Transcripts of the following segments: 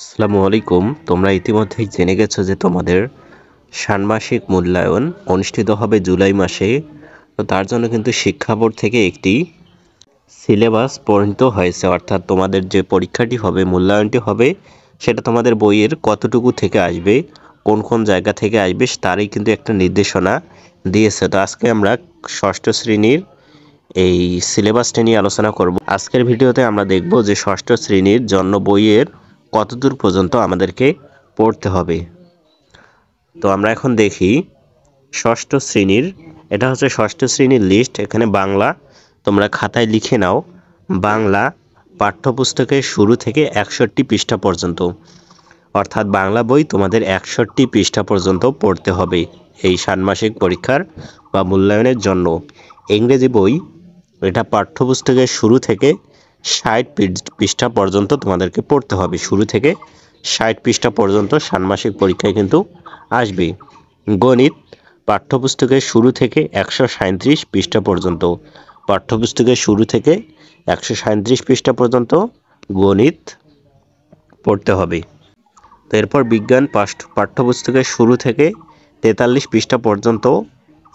আসসালামু আলাইকুম তোমরা ইতিমধ্যেই জেনে গেছো যে তোমাদের ষাণ্মাসিক মূল্যায়ন অনুষ্ঠিত হবে জুলাই মাসে তো তার জন্য কিন্তু শিক্ষা বোর্ড থেকে একটি সিলেবাস পরিণত হয়েছে অর্থাৎ তোমাদের যে পরীক্ষাটি হবে মূল্যায়নটি হবে সেটা তোমাদের বইয়ের কতটুকু থেকে আসবে কোন কোন জায়গা থেকে আসবে তারই কিন্তু একটা নির্দেশনা দিয়েছে তো আজকে আমরা ষষ্ঠ শ্রেণীর এই সিলেবাসটি নিয়ে আলোচনা করব আজকের ভিডিওতে আমরা দেখব যে ষষ্ঠ শ্রেণীর জন্য বইয়ের কতদূর পর্যন্ত আমাদেরকে পড়তে হবে তো আমরা এখন দেখি ষষ্ঠ শ্রেণীর এটা হচ্ছে ষষ্ঠ শ্রেণীর লিস্ট এখানে বাংলা তোমরা খাতায় লিখে নাও বাংলা পাঠ্যপুস্তকের শুরু থেকে একষট্টি পৃষ্ঠা পর্যন্ত অর্থাৎ বাংলা বই তোমাদের একষট্টি পৃষ্ঠা পর্যন্ত পড়তে হবে এই ষান্মাসিক পরীক্ষার বা মূল্যায়নের জন্য ইংরেজি বই এটা পাঠ্যপুস্তকের শুরু থেকে ষাট পৃষ্ঠা পর্যন্ত তোমাদেরকে পড়তে হবে শুরু থেকে ষাট পৃষ্ঠা পর্যন্ত ষান্মাসিক পরীক্ষায় কিন্তু আসবে গণিত পাঠ্যপুস্তকের শুরু থেকে একশো সাঁত্রিশ পৃষ্ঠা পর্যন্ত পাঠ্যপুস্তকের শুরু থেকে একশো সাঁত্রিশ পৃষ্ঠা পর্যন্ত গণিত পড়তে হবে এরপর বিজ্ঞান পাঠ্যপুস্তকের শুরু থেকে তেতাল্লিশ পৃষ্ঠা পর্যন্ত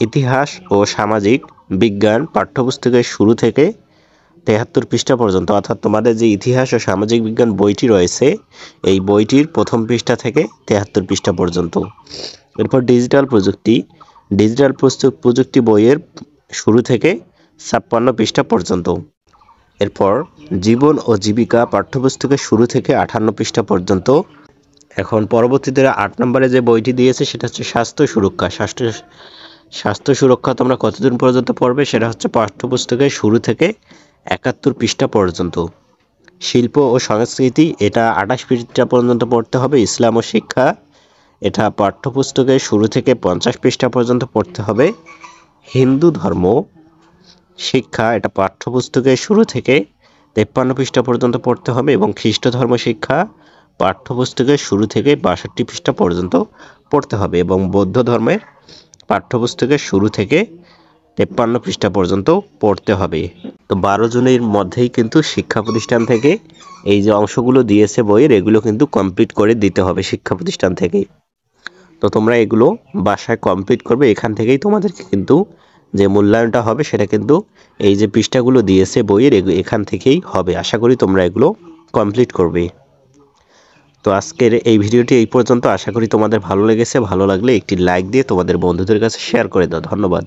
ইতিহাস ও সামাজিক বিজ্ঞান পাঠ্যপুস্তকের শুরু থেকে তেহাত্তর পৃষ্ঠা পর্যন্ত অর্থাৎ তোমাদের যে ইতিহাস ও সামাজিক বিজ্ঞান বইটি রয়েছে এই বইটির প্রথম পৃষ্ঠা থেকে তেহাত্তর পৃষ্ঠা পর্যন্ত এরপর ডিজিটাল প্রযুক্তি ডিজিটাল প্রযুক্তি বইয়ের শুরু থেকে ছাপ্পান্ন পৃষ্ঠা পর্যন্ত এরপর জীবন ও জীবিকা পাঠ্যপুস্তকের শুরু থেকে আঠান্ন পৃষ্ঠা পর্যন্ত এখন পরবর্তীতে আট নম্বরে যে বইটি দিয়েছে সেটা হচ্ছে স্বাস্থ্য সুরক্ষা স্বাস্থ্য স্বাস্থ্য সুরক্ষা তোমরা কতদিন পর্যন্ত পড়বে সেটা হচ্ছে পাঠ্যপুস্তকের শুরু থেকে একাত্তর পৃষ্ঠা পর্যন্ত শিল্প ও সংস্কৃতি এটা আঠাশ পৃষ্ঠা পর্যন্ত পড়তে হবে ইসলাম ও শিক্ষা এটা পাঠ্যপুস্তকের শুরু থেকে পঞ্চাশ পৃষ্ঠা পর্যন্ত পড়তে হবে হিন্দু ধর্ম শিক্ষা এটা পাঠ্যপুস্তকের শুরু থেকে তেপ্পান্ন পৃষ্ঠা পর্যন্ত পড়তে হবে এবং খ্রিস্ট ধর্ম শিক্ষা পাঠ্যপুস্তকের শুরু থেকে বাষট্টি পৃষ্ঠা পর্যন্ত পড়তে হবে এবং বৌদ্ধ ধর্মের পাঠ্যপুস্তকের শুরু থেকে তেপ্পান্ন পৃষ্ঠা পর্যন্ত পড়তে হবে তো বারো জনের মধ্যেই কিন্তু শিক্ষা প্রতিষ্ঠান থেকে এই যে অংশগুলো দিয়েছে বইয়ের এগুলো কিন্তু কমপ্লিট করে দিতে হবে শিক্ষা প্রতিষ্ঠান থেকে তো তোমরা এগুলো বাসায় কমপ্লিট করবে এখান থেকেই তোমাদেরকে কিন্তু যে মূল্যায়নটা হবে সেটা কিন্তু এই যে পৃষ্ঠাগুলো দিয়েছে বইয়ের এখান থেকেই হবে আশা করি তোমরা এগুলো কমপ্লিট করবে তো আজকের এই ভিডিওটি এই পর্যন্ত আশা করি তোমাদের ভালো লেগেছে ভালো লাগলে একটি লাইক দিয়ে তোমাদের বন্ধুদের কাছে শেয়ার করে দাও ধন্যবাদ